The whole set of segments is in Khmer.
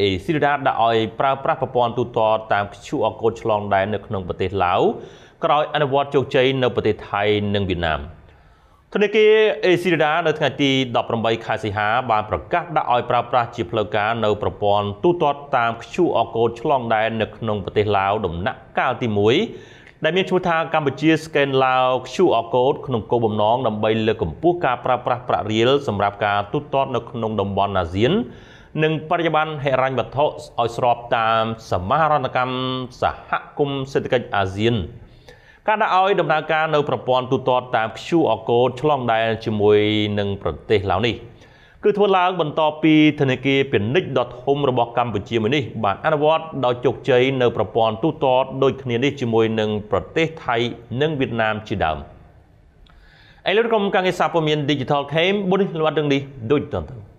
អេស៊ីដាដាក់ឲ្យប្រើប្រាស់ប្រព័ន្ធទូទាត់តាម QR code ឆ្លងដែននៅក្នុងប្រទេសឡាវក្រោយអនុវត្តជោគជ័យនៅប្រទេសថៃនិងវៀតណាមធនាគារអេស៊ីដានៅថ្ងៃទី18ខែសីហាបានប្រកាសដាក់ឲ្យប្រើប្រាស់ជាផ្លូវការនៅប្រព័ន្ធទូទាត់តាម QR code ឆ្លងដែននៅក្នុងប្រទេសឡាវដំណាក់កាលទី1ដែលមានឈ្មោះថាកម្ពុជា Scan Lao QR code ក្នុងគោលបំណងដើម្បីលើកកម្ពស់ការប្រើប្រាស់ប្រាក់រៀលសម្រាប់ការទូទាត់នៅក្នុងតំបន់អាស៊ាននិងបរិយាបន្នហិរញ្ញវត្ថុឲ្យស្របតាមសមាហរណកម្មសហគមន៍សេដ្ឋកិច្ចអាស៊ានការដាក់ឲ្យដំណើរការនៅប្រព័ន្ធទូទាត់តាម QR Code ឆ្លងដែនជាមួយនឹងប្រទេសឡាវនេះគឺធ្វើឡើង បន្ទាប់ពីធនាគារពាណិជ្ជដ៏ធំរបស់កម្ពុជាមួយនេះ បានអនុវត្តដោយជោគជ័យនៅប្រព័ន្ធទូទាត់ដូចគ្នានេះជាមួយនឹងប្រទេសថៃនិងវៀតណាមជាដើមឥឡូវក្រុមការងារសារព័ត៌មាន Digital Came បុនេះលំអិតរឿងនេះដូចតទៅ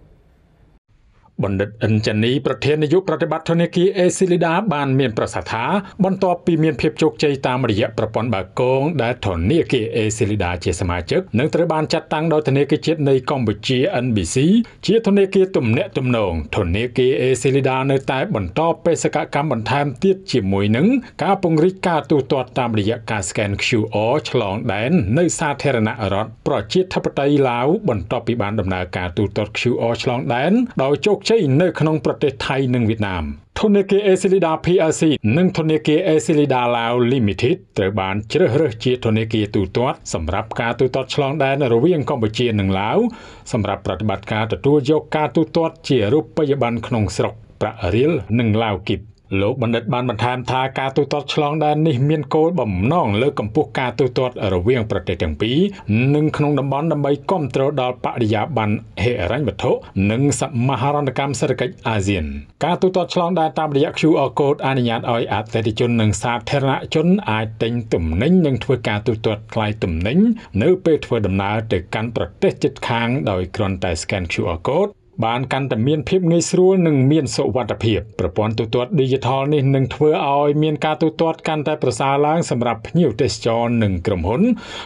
បណ្ឌិតអិនចានីប្រធាននាយកប្រតិបត្តិធនាគារអេស៊ីលីដា បានមានប្រសាសន៍ថា បន្ទាប់ពីមាន ភាពជោគជ័យតាមរយៈប្រព័ន្ធបាគងដែលធនាគារអេស៊ីលីដាជាសមាជិកនិងត្រូវបានចាត់តាំងដោយធនាគារជាតិនៃកម្ពុជា NBC ជាធនាគារទំនាក់ទំនងធនាគារអេស៊ីលីដា នៅតែបន្តបេសកកម្មបន្ថែមទៀតជាមួយនឹងការពង្រីកការទូទាត់តាមរយៈការ scan QR ឆ្លងដែននៅសាធារណរដ្ឋប្រជាធិបតេយ្យឡាវបន្ទាប់ពីបានដំណើរការទូទាត់ QR ឆ្លងដែនដោយជោគជ័យជ័យនៅក្នុងប្រទេសថៃ និងវៀតណាមធនធានអេស៊ីលីដា PLC និងធនធានអេស៊ីលីដាឡាវ Limited ត្រូវបានជ្រើសរើសជាធនធានទូទាត់សម្រាប់ការទូទាត់ឆ្លងដែនរវាងកម្ពុជានិងឡាវសម្រាប់ប្រតិបត្តិការទទួលយកការទូទាត់ជារូបិយប័ណ្ណក្នុងស្រុកប្រាក់រៀលនិងឡាវគីបលោកបណ្ឌិតបានបន្ថែមថាការទូទាត់ឆ្លងដែននេះមានគោលបំណងលើកកម្ពស់ការទូទាត់រវាង ប្រទេសទាំងពីរនិងក្នុងតំបន់ដើម្បីគ្រប់គ្រងដល់បរិយាបន្នហិរញ្ញវត្ថុនិងសមហារណកម្មសេដ្ឋកិច្ចអាស៊ាន ការទូទាត់ឆ្លងដែនតាមរយៈ QR code អនុញ្ញាតឲ្យអតិថិជននិងសាធារណជនអាចទិញទំនិញនិងធ្វើការទូទាត់ថ្លៃទំនិញនៅពេលធ្វើដំណើរទៅកាន់ប្រទេសជិតខាងដោយគ្រាន់តែ scan QR code បានកាន់តែមានភាពងាយស្រួលនិងមានសុវត្ថិភាពប្រព័ន្ធទូទាត់ Digital នេះនឹងធ្វើឲ្យមានការទូទាត់កាន់តែ ប្រសើរឡើងសម្រាប់ភ្ញៀវទេសចរនិងក្រុមហ៊ុន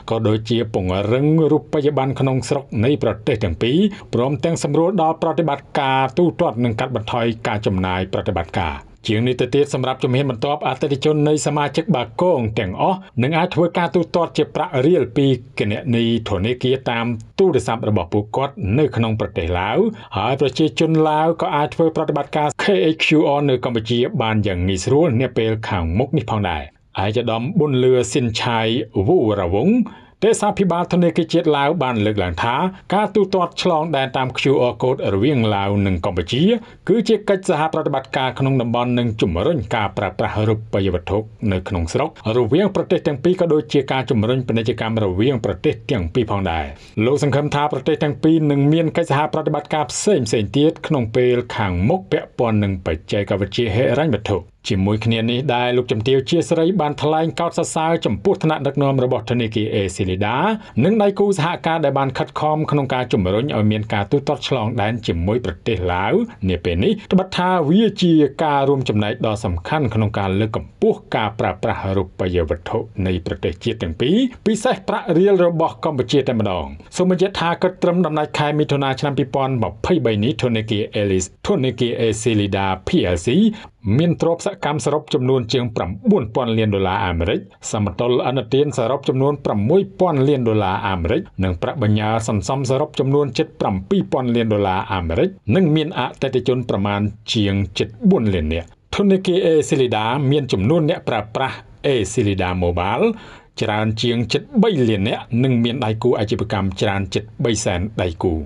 ក៏ដូចជាពង្រឹងរូបិយប័ណ្ណក្នុងស្រុកនៃប្រទេសទាំងពីរព្រមទាំងសម្រួលដល់ប្រតិបត្តិការទូទាត់និងកាត់បន្ថយការចំណាយប្រតិបត្តិការជាងនេះទៅទៀតសម្រាប់ជំហានបន្ទាប់អតិថិជននៃសមាជិកបាគងទាំងអស់នឹងអាចធ្វើការទូទាត់ជា ប្រាក់រៀលពីគណនីធនាគារតាមទូរស័ព្ទរបស់ពួកគាត់នៅក្នុងប្រទេសឡាវហើយប្រជា ជនឡាវក៏អាចធ្វើប្រតិបត្តិការ KHQR នៅកម្ពុជាបានយ៉ាងងាយស្រួលនាពេលខាងមុខនេះផងដែរឯកឧត្តមប៊ុនលឿស៊ិនឆៃវូរវង្សទេសាភិបាលធនាគារជាតិឡាវបានលើកឡើងថាការទូទាត់ឆ្លងដែនតាម QR code រវាងឡាវនិងកម្ពុជាគឺជាកិច្ចសហប្រតិបត្តិការក្នុងតំបន់និងជំរុញការប្រើប្រាស់រូបិយវត្ថុនៅក្នុងស្រុករវាងប្រទេសទាំងពីរក៏ដូចជាការជំរុញពាណិជ្ជកម្មរវាងប្រទេសទាំងពីរផងដែរលោកសង្ឃឹមថាប្រទេសទាំងពីរនឹងមានកិច្ចសហប្រតិបត្តិការផ្សេងៗទៀតក្នុងពេលខាងមុខពាក់ព័ន្ធនឹងបច្ចេកវិទ្យាហិរញ្ញវត្ថុជាមួយគ្នានេះដែរលោកជំទាវជាស្រីបានថ្លែងកោតសរសើរចំពោះថ្នាក់ដឹកនាំរបស់ធនាគារអេស៊ីលីដានិងដៃគូសហការដែលបានខិតខំក្នុងការជំរុញឲ្យមានការទូទាត់ឆ្លងដែនជាមួយប្រទេសឡាវនាពេលនេះត្បិតថាវាជាការរួមចំណែកដ៏សំខាន់ក្នុងការលើកកម្ពស់ការប្រើប្រាស់រូបិយវត្ថុនៃប្រទេសជាតិទាំងពីរពិសេសប្រាក់រៀលរបស់កម្ពុជាតែម្ដងសូមបញ្ជាក់ថាគិតត្រឹមដំណាច់ខែមិថុនាឆ្នាំ2023នេះធនាគារ Elis ធនាគារ Esilida PLC មានទ្រព្យសកម្មសរុបចំនួនជាង9000លានដុល្លារអាមេរិកសមតុល្យអនុទានសរុបចំនួន6000លានដុល្លារអាមេរិកនិងប្រាក់បញ្ញើសន្សំសរុបចំនួនជិត7000លានដុល្លារអាមេរិកនិងមានអតិថិជនប្រមាណជាងជិត4លាននាក់ធនធានអេស៊ីលីដាមានចំនួនអ្នកប្រើប្រាស់អេស៊ីលីដាម៉ូបាលច្រើនជាង73លាននាក់និងមានដៃគូអាជីវកម្មច្រើនជិត3សែនដៃគូ។